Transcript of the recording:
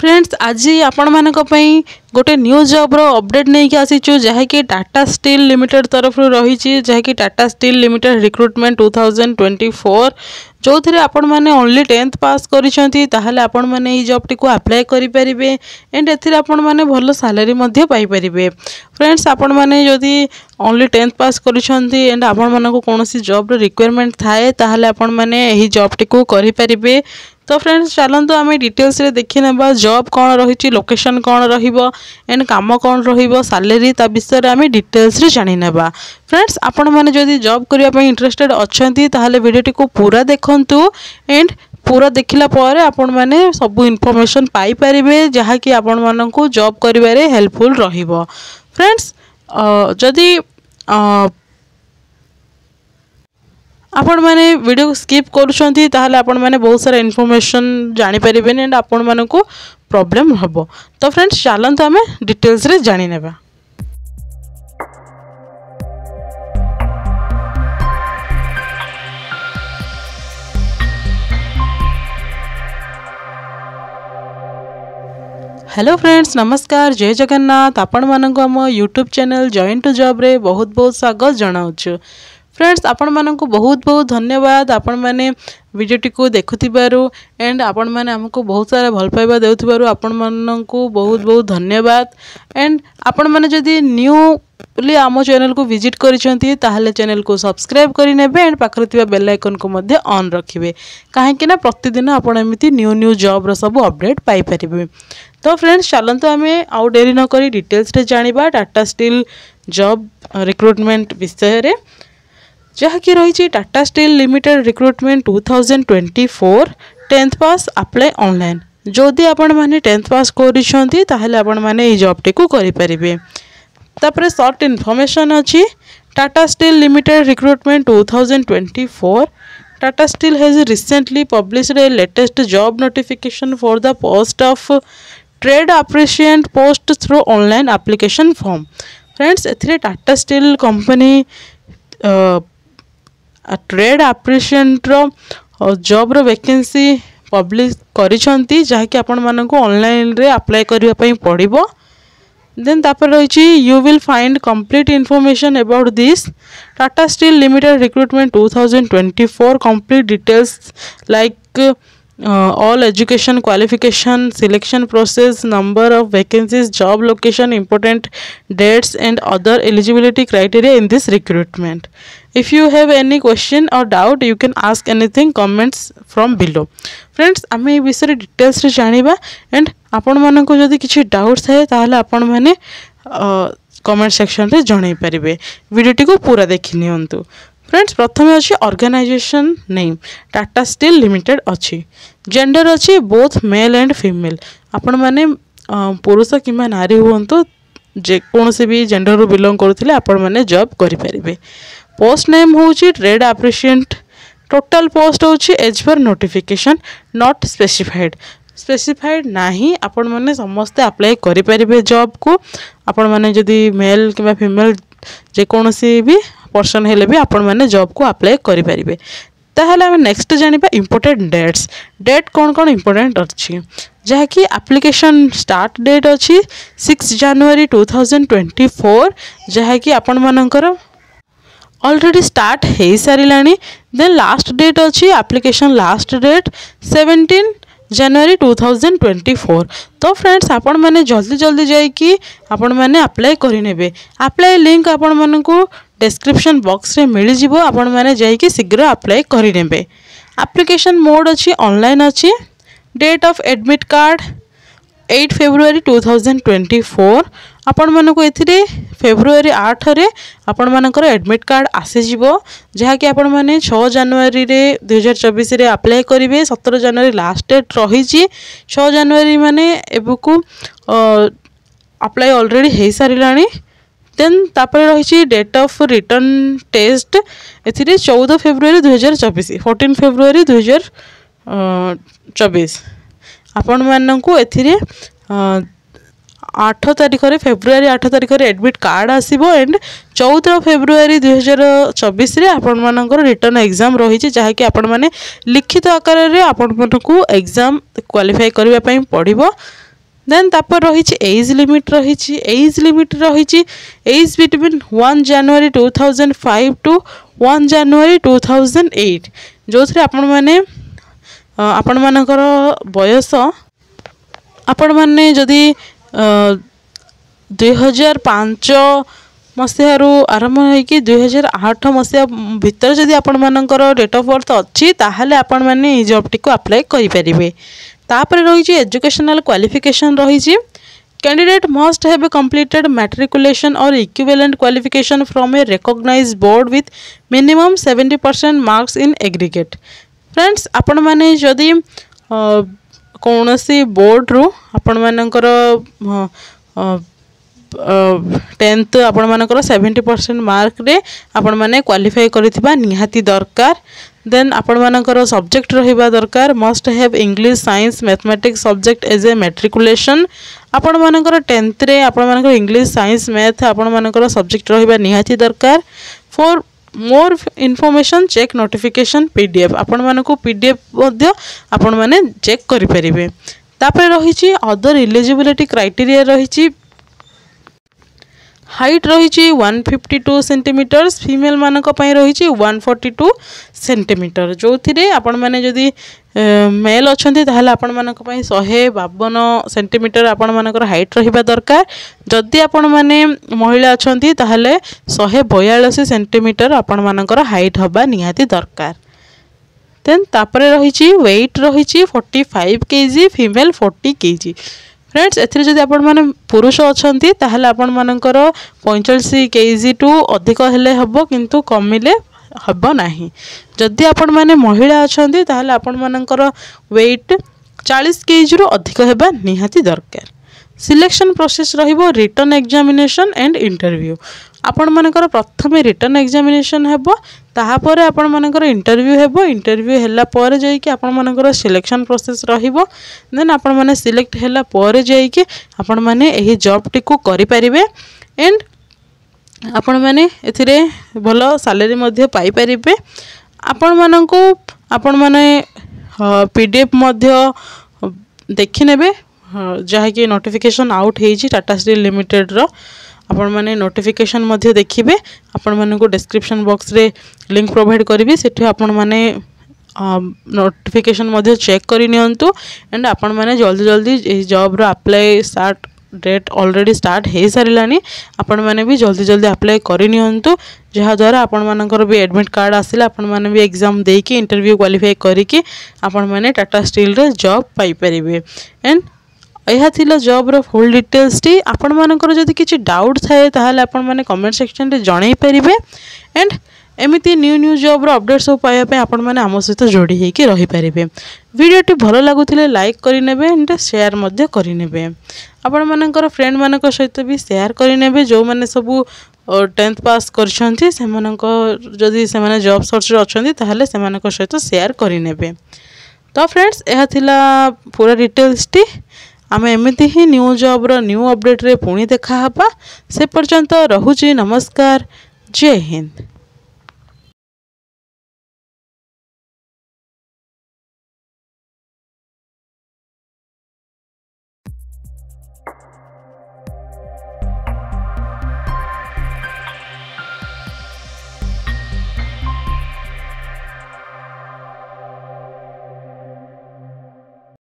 Friends আজি ଆପଣମାନଙ୍କ ପାଇଁ ଗୋଟେ ନ୍ୟୁ ଜବ୍ର ଅପଡ଼େଟ୍ ନେଇକି ଆସିଛୁ ଯାହାକି ଟାଟା ଷ୍ଟିଲ୍ ଲିମିଟେଡ୍ ତରଫରୁ ରହିଛି ଯାହାକି Tata steel limited recruitment two thousand twenty four ଯେଉଁଥିରେ ଆପଣମାନେ ଓନ୍ଲି ଟେନ୍ଥ ପାସ୍ କରିଛନ୍ତି ତାହେଲେ ଆପଣମାନେ ଏହି ଜବ୍ଟିକୁ ଆପ୍ଲାଏ କରିପାରିବେ ଆଣ୍ଡ ଏଥିରେ ଆପଣମାନେ ଭଲ ସାଲାରୀ ମଧ୍ୟ ପାଇପାରିବେ ଫ୍ରେଣ୍ଡସ୍ ଆପଣମାନେ ଯଦି ଓନ୍ଲି ଟେନ୍ଥ ପାସ୍ କରିଛନ୍ତି ଆଣ୍ଡ ଆପଣମାନଙ୍କୁ କୌଣସି ଜବ୍ର ରିକ୍ୱାରମେଣ୍ଟ ଥାଏ ତାହେଲେ ଆପଣମାନେ ଏହି ଜବ୍ଟିକୁ କରିପାରିବେ তো ଫ୍ରେଣ୍ଡସ୍ ଚାଲନ୍ତୁ ଆମେ ଡିଟେଲ୍ସରେ ଦେଖିନେବା ଜବ୍ କ'ଣ ରହିଛି ଲୋକେସନ୍ କ'ଣ ରହିବ ଏଣ୍ଡ କାମ କ'ଣ ରହିବ ସାଲେରୀ ତା ବିଷୟରେ ଆମେ ଡିଟେଲ୍ସରେ ଜାଣିନେବା ଫ୍ରେଣ୍ଡସ୍ ଆପଣମାନେ ଯଦି ଜବ୍ କରିବା ପାଇଁ ଇଣ୍ଟରେଷ୍ଟେଡ୍ ଅଛନ୍ତି ତାହେଲେ ଭିଡ଼ିଓଟିକୁ ପୁରା ଦେଖନ୍ତୁ ଏଣ୍ଡ পুরা দেখিলা পরে আপনার সবু ইনফরমেসন পাইপারে যা কি আপনার জব করবার হেল্পফুল রহব ফ্রেন্ডস যদি ଆପଣମାନେ ଭିଡ଼ିଓ ସ୍କିପ୍ କରୁଛନ୍ତି ତାହେଲେ ଆପଣମାନେ ବହୁତ ସାରା ଇନଫର୍ମେସନ୍ ଜାଣିପାରିବେନି ଆଣ୍ଡ ଆପଣମାନଙ୍କୁ ପ୍ରୋବ୍ଲେମ୍ ହେବ ତ ଫ୍ରେଣ୍ଡସ୍ ଚାଲନ୍ତୁ ଆମେ ଡିଟେଲ୍ସରେ ଜାଣିନେବା ହ୍ୟାଲୋ ଫ୍ରେଣ୍ଡସ୍ ନମସ୍କାର ଜୟ ଜଗନ୍ନାଥ ଆପଣମାନଙ୍କୁ ଆମ ୟୁଟ୍ୟୁବ୍ ଚ୍ୟାନେଲ୍ ଜଏନ୍ ଟୁ ଜବ୍ରେ ବହୁତ ବହୁତ ସ୍ୱାଗତ ଜଣାଉଛୁ फ्रेंड्स ଆପଣମାନଙ୍କୁ ବହୁତ ବହୁତ ଧନ୍ୟବାଦ ଆପଣମାନେ ଭିଡ଼ିଓଟିକୁ ଦେଖୁଥିବାରୁ ଆଣ୍ଡ ଆପଣମାନେ ଆମକୁ ବହୁତ ସାରା ଭଲ ପାଇବା ଦେଉଥିବାରୁ ଆପଣମାନଙ୍କୁ ବହୁତ ବହୁତ ଧନ୍ୟବାଦ ଆଣ୍ଡ ଆପଣମାନେ ଯଦି ନ୍ୟୁଲି ଆମ ଚ୍ୟାନେଲକୁ ଭିଜିଟ୍ କରିଛନ୍ତି ତାହେଲେ ଚ୍ୟାନେଲକୁ ସବସ୍କ୍ରାଇବ୍ କରିନେବେ ଆଣ୍ଡ ପାଖରେ ଥିବା ବେଲ୍ ଆଇକନ୍କୁ ମଧ୍ୟ ଅନ୍ ରଖିବେ କାହିଁକିନା ପ୍ରତିଦିନ ଆପଣ ଏମିତି ନ୍ୟୁ ନ୍ୟୁ ଜବ୍ର ସବୁ ଅପଡ଼େଟ୍ ପାଇପାରିବେ ତ ଫ୍ରେଣ୍ଡସ୍ ଚାଲନ୍ତୁ ଆମେ ଆଉ ଡେରି ନ କରି ଡିଟେଲ୍ସରେ ଜାଣିବା ଟାଟା ଷ୍ଟିଲ୍ ଜବ୍ ରିକ୍ରୁଟମେଣ୍ଟ ବିଷୟରେ ଯାହାକି ରହିଛି Tata steel limited recruitment two thousand twenty four tenth pass apply online ଯଦି ଆପଣମାନେ ଟେନ୍ଥ ପାସ୍ କରିଛନ୍ତି ତାହେଲେ ଆପଣମାନେ ଏଇ ଜବ୍ଟିକୁ କରିପାରିବେ ତାପରେ ସର୍ଟ ଇନଫର୍ମେସନ୍ ଅଛି Tata steel limited recruitment two thousand twenty four Tata steel has recently published a latest job notification for the post of trade appreciant post through online application form. Friends, एथिरे Tata Steel company trade apprentice जब्र वेके publish कर apply करने पड़ो then ताप रही you will find complete information about this Tata steel limited recruitment two thousand twenty four complete details like uh, all education qualification selection process number of vacancies job location important dates and other eligibility criteria in this recruitment if you have any question or doubt you can ask anything comments from below friends bisare details আমি এই বিষয়ে details রে জানিবা and ଆପଣମାନଙ୍କୁ ଯଦି କିଛି doubt ଥାଏ ତାହେଲେ ଆପଣମାନେ କମେଣ୍ଟ ସେକ୍ସନରେ ଜଣାଇ ପାରିବେ ଭିଡ଼ିଓଟିକୁ ପୁରା ଦେଖିନିଅନ୍ତୁ ফ্রেন্ডস প্রথমে অছি organisation name Tata steel limited ଅଛି ଜେଣ୍ଡର ଅଛି ବୋଥ୍ ମେଲ୍ ଆଣ୍ଡ ଫିମେଲ୍ ଆପଣମାନେ ପୁରୁଷ କିମ୍ବା ନାରୀ ହୁଅନ୍ତୁ ଯେକୌଣସି ବି ଜେଣ୍ଡରରୁ ବିଲଙ୍ଗ କରୁଥିଲେ ଆପଣମାନେ ଜବ୍ କରିପାରିବେ ପୋଷ୍ଟ ନେମ୍ ହେଉଛି ଟ୍ରେଡ୍ ଆପ୍ରିସିଏଣ୍ଟ ଟୋଟାଲ ପୋଷ୍ଟ ହେଉଛି age for notification not specified specified ନାହିଁ ଆପଣମାନେ ସମସ୍ତେ ଆପ୍ଲାଏ କରିପାରିବେ ଜବ୍କୁ ଆପଣମାନେ ଯଦି ମେଲ୍ କିମ୍ବା ଫିମେଲ୍ ଯେକୌଣସି ବି ପର୍ସନ୍ ହେଲେ ବି ଆପଣମାନେ ଜବ୍କୁ ଆପ୍ଲାଏ କରିପାରିବେ ତାହେଲେ ଆମେ ନେକ୍ସଟ ଜାଣିବା ଇମ୍ପୋର୍ଟାଣ୍ଟ ଡେଟ୍ସ ଡେଟ୍ କ'ଣ କ'ଣ ଇମ୍ପୋର୍ଟାଣ୍ଟ ଅଛି ଯାହାକି ଆପ୍ଲିକେସନ୍ ଷ୍ଟାର୍ଟ ଡେଟ୍ ଅଛି six January two thousand twenty four ଯାହାକି ଆପଣମାନଙ୍କର অলরেডি স্টার্ট হয়ে সারিলানি দেন লাস্ট ডেট অছি application last date seventeen January two thousand twenty four তো ফ্রেন্ডস আপন মানে জলদি জলদি যাইকি আপন মানে আপ্লাই করে নেবে আপ্লাই লিঙ্ক আপন মানুষ ডেসক্রিপশন বক্সরে মিলিযোগ আপনার যাই শীঘ্র আপ্লাই করে নেবে আপ্লিকেশন মোড অছি অনলাইন অছি date of admit card eight February two thousand twenty four ଆପଣମାନଙ୍କୁ ଏଥିରେ ଫେବୃଆରୀ ଆଠରେ ଆପଣମାନଙ୍କର ଆଡ଼ମିଟ୍ କାର୍ଡ଼ ଆସିଯିବ ଯାହାକି ଆପଣମାନେ ଛଅ ଜାନୁଆରୀରେ ଦୁଇହଜାର ଚବିଶରେ ଆପ୍ଲାଏ କରିବେ ସତର ଜାନୁଆରୀ ଲାଷ୍ଟ ଡେଟ୍ ରହିଛି ଛଅ ଜାନୁଆରୀ ମାନେ ଏବେକୁ ଆପ୍ଲାଏ ଅଲରେଡ଼ି ହୋଇସାରିଲାଣି দেন তাপরে রয়েছে ডেট অফ রিটর্ন টেস্ট এতে চৌদ ফেব্রুয়ারি দুই হাজার চবিশ ফোর্টিন ফেব্রুয়ারি দুই হাজার চবিশ আপন মানুষ এতে আঠ তারিখে ফেব্রুয়ারি আঠ তারিখে এডমিট কার্ড আসব এন্ড চৌদ ফেব্রুয়ারি দুই হাজার চবিশে আপন মানুষ রিটর্ন এক্সাম রয়েছে যাকি আপন মানে লিখিত আকারে আপন মানুষ এক্সাম কোয়ালিফাই করা পড়ব দেন তারপর রয়েছে এইজ লিমিট রয়েছে এইজ লিমিট রয়েছে age between one January two thousand five to one January two thousand eight ଯେଉଁଥିରେ ଆପଣମାନେ ଆପଣମାନଙ୍କର ବୟସ ଆପଣମାନେ ଯଦି ଦୁଇହଜାର ପାଞ୍ଚ ମସିହାରୁ ଆରମ୍ଭ ହୋଇକି ଦୁଇହଜାର ଆଠ ମସିହା ଭିତରେ ଯଦି ଆପଣମାନଙ୍କର ଡେଟ୍ ଅଫ୍ ବର୍ଥ ଅଛି ତାହେଲେ ଆପଣମାନେ ଏଇ ଜବ୍ଟିକୁ ଆପ୍ଲାଏ କରିପାରିବେ তাপরে রয়েছে এজুকেশনাল কোয়ালিফিকেসন রয়েছে candidate must have completed matriculation or equivalent qualification from a recognise board with minimum seventy percent marks in aggregate friends ଆପଣମାନେ ଯଦି କୌଣସି ବୋର୍ଡ଼ରୁ ଆପଣମାନଙ୍କର ଟେନ୍ଥ ଆପଣମାନଙ୍କର ସେଭେଣ୍ଟି ପରସେଣ୍ଟ ମାର୍କରେ ଆପଣମାନେ କ୍ୱାଲିଫାଏ କରିଥିବା ନିହାତି ଦରକାର ଦେନ୍ ଆପଣମାନଙ୍କର ସବଜେକ୍ଟ ରହିବା ଦରକାର must have English science mathematics subject as a matriculation ଆପଣମାନଙ୍କର ଟେନ୍ଥରେ ଆପଣମାନଙ୍କର ଇଂଲିଶ ସାଇନ୍ସ ମ୍ୟାଥ୍ ଆପଣମାନଙ୍କର ସବଜେକ୍ଟ ରହିବା ନିହାତି ଦରକାର for more information check notification P D F ଆପଣମାନଙ୍କୁ ପି ଡି ଏଫ୍ ମଧ୍ୟ ଆପଣମାନେ ଚେକ୍ କରିପାରିବେ ତାପରେ ରହିଛି ଅଦର ଇଲିଜିବିଲିଟି କ୍ରାଇଟେରିଆ ରହିଛି হাইট রয়েছে one fifty two centimetres female মানক রয়েছে ওয়ান ফর্টি টু সেটিমিটর যে আপন মানে যদি মেল অনেক তাহলে আপন মান শহে বাবন সেটিমিটর আপন মানকর হাইট রহবা দরকার যদি আপন মানে মহিলা অনেক তাহলে শহে বয়াশ সেটিমিটর আপন মানকর হাইট হওয়া নিহতি দরকার দেন তাপরে রয়েছে ওয়েট রয়েছে forty five KG female forty KG friends এতে যদি আপনার পুরুষ অনেক তাহলে আপনার পঁয়চাশ কেজি টু অধিক হলে হব কিন্তু কমিলে হব না যদি আপনার মহিলা অনেক তাহলে আপনার ওয়েট চাশ কেজি রু অধিক হওয়া নিহতি দরকার সিলেকশন প্রোসেস রহব রিটর্ন এক্সামিনেসন এন্ড ইন্টরভিউ ଆପଣମାନଙ୍କର ପ୍ରଥମେ ରିଟର୍ନ ଏକ୍ଜାମିନେସନ୍ ହେବ ତାହାପରେ ଆପଣମାନଙ୍କର ଇଣ୍ଟରଭ୍ୟୁ ହେବ ଇଣ୍ଟରଭ୍ୟୁ ହେଲା ପରେ ଯାଇକି ଆପଣମାନଙ୍କର ସିଲେକ୍ସନ୍ ପ୍ରୋସେସ୍ ରହିବ ଦେନ୍ ଆପଣମାନେ ସିଲେକ୍ଟ ହେଲା ପରେ ଯାଇକି ଆପଣମାନେ ଏହି ଜବ୍ଟିକୁ କରିପାରିବେ ଏଣ୍ଡ ଆପଣମାନେ ଏଥିରେ ଭଲ ସାଲେରୀ ମଧ୍ୟ ପାଇପାରିବେ ଆପଣମାନଙ୍କୁ ଆପଣମାନେ ପି ଡି ଏଫ୍ ମଧ୍ୟ ଦେଖିନେବେ ଯାହାକି ନୋଟିଫିକେସନ୍ ଆଉଟ୍ ହେଇଛି ଟାଟା ଷ୍ଟିଲ୍ ଲିମିଟେଡ଼୍ର ଆପଣମାନେ ନୋଟିଫିକେସନ୍ ମଧ୍ୟ ଦେଖିବେ ଆପଣମାନଙ୍କୁ ଡେସ୍କ୍ରିପ୍ସନ୍ ବକ୍ସରେ ଲିଙ୍କ୍ ପ୍ରୋଭାଇଡ଼ କରିବି ସେଠି ଆପଣମାନେ ନୋଟିଫିକେସନ୍ ମଧ୍ୟ ଚେକ୍ କରିନିଅନ୍ତୁ ଆଣ୍ଡ ଆପଣମାନେ ଜଲ୍ଦି ଜଲ୍ଦି ଏହି ଜବ୍ର apply start date already start ହୋଇସାରିଲାଣି ଆପଣମାନେ ବି ଜଲ୍ଦି ଜଲ୍ଦି ଆପ୍ଲାଏ କରିନିଅନ୍ତୁ ଯାହାଦ୍ୱାରା ଆପଣମାନଙ୍କର ବି ଆଡ଼ମିଟ୍ କାର୍ଡ଼ ଆସିଲେ ଆପଣମାନେ ବି ଏକ୍ଜାମ୍ ଦେଇକି ଇଣ୍ଟରଭ୍ୟୁ କ୍ୱାଲିଫାଏ କରିକି ଆପଣମାନେ ଟାଟା ଷ୍ଟିଲ୍ରେ ଜବ୍ ପାଇପାରିବେ ଆଣ୍ଡ ଏହା ଥିଲା ଜବ୍ର ଫୁଲ୍ ଡିଟେଲ୍ସଟି ଆପଣମାନଙ୍କର ଯଦି କିଛି ଡାଉଟ୍ ଥାଏ ତାହେଲେ ଆପଣମାନେ କମେଣ୍ଟ ସେକ୍ସନ୍ରେ ଜଣାଇ ପାରିବେ ଆଣ୍ଡ ଏମିତି ନ୍ୟୁ ନ୍ୟୁ ଜବ୍ର ଅପଡ଼େଟ୍ ସବୁ ପାଇବା ପାଇଁ ଆପଣମାନେ ଆମ ସହିତ ଯୋଡ଼ି ହୋଇକି ରହିପାରିବେ ଭିଡ଼ିଓଟି ଭଲ ଲାଗୁଥିଲେ ଲାଇକ୍ କରିନେବେ ଏଣ୍ଡ ସେୟାର ମଧ୍ୟ କରିନେବେ ଆପଣମାନଙ୍କର ଫ୍ରେଣ୍ଡମାନଙ୍କ ସହିତ ବି ସେୟାର କରିନେବେ ଯେଉଁମାନେ ସବୁ টেন্থ ପାସ୍ କରିଛନ୍ତି সে ଯଦି ସେମାନେ ଜବ୍ ସର୍ଚ୍ଚରେ ଅଛନ୍ତି ତାହେଲେ ସେମାନଙ୍କ ସହିତ সেয়ার କରିନେବେ ତ তো ଏହା ଥିଲା ପୁରା ডিটেলসটি आम एमती ही न्यू जब्र न्यू अपडेट रे पुणी देखा से पर्यटन रहूँ नमस्कार जय हिंद